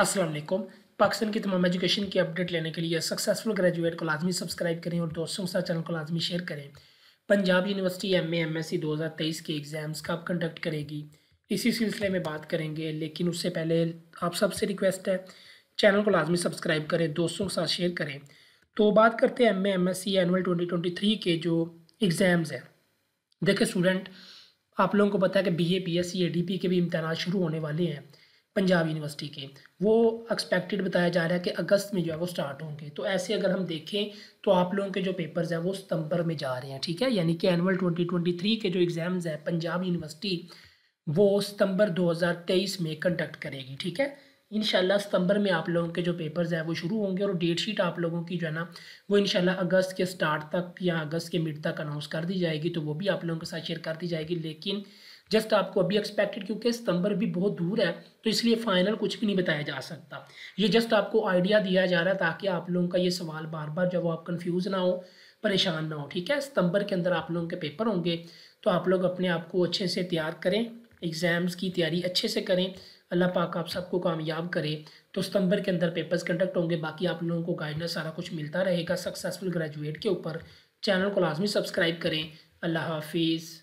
असलम पाकिस्तान की तमाम एजुकेशन की अपडेट लेने के लिए सक्सेसफुल ग्रेजुएट को लाजमी सब्सक्राइब करें और दोस्तों के साथ चैनल को लाजमी शेयर करें Punjab university M M S C दो हज़ार तेईस के एग्ज़ाम्स कब कंडक्ट करेगी इसी सिलसिले में बात करेंगे लेकिन उससे पहले आप सबसे रिक्वेस्ट है चैनल को लाजमी सब्सक्राइब करें दोस्तों के साथ शेयर करें तो बात करते हैं M M S C annual twenty twenty three के जो एग्ज़ाम्स हैं देखिए स्टूडेंट आप लोगों को पता है कि B A P S C A D P के भी इम्तहान शुरू होने वाले हैं पंजाब यूनिवर्सिटी के वो एक्सपेक्टेड बताया जा रहा है कि अगस्त में जो है वो स्टार्ट होंगे तो ऐसे अगर हम देखें तो आप लोगों के जो पेपर्स हैं वो सितंबर में जा रहे हैं ठीक है यानी कि एनुअल 2023 के जो एग्ज़ाम्स हैं पंजाब यूनिवर्सिटी वो सितंबर 2023 में कंडक्ट करेगी ठीक है इन सितंबर में आप लोगों के जो पेपर्स हैं वो शुरू होंगे और डेट शीट आप लोगों की जो है ना वो इन अगस्त के स्टार्ट तक या अगस्त के मिड तक अनाउंस कर दी जाएगी तो वो भी आप लोगों के साथ शेयर कर दी जाएगी लेकिन जस्ट आपको अभी एक्सपेक्टेड क्योंकि सितंबर भी बहुत दूर है तो इसलिए फाइनल कुछ भी नहीं बताया जा सकता ये जस्ट आपको आइडिया दिया जा रहा है ताकि आप लोगों का ये सवाल बार बार जब आप कन्फ्यूज़ ना हो परेशान ना हो ठीक है सितंबर के अंदर आप लोगों के पेपर होंगे तो आप लोग अपने आप को अच्छे से तैयार करें एग्ज़ाम्स की तैयारी अच्छे से करें अल्लाह पाक आप सबको कामयाब करे तो सितंबर के अंदर पेपर्स कंडक्ट होंगे बाकी आप लोगों को गाइडेंस सारा कुछ मिलता रहेगा सक्सेसफुल ग्रेजुएट के ऊपर चैनल को लाजमी सब्सक्राइब करें अल्लाह हाफिज़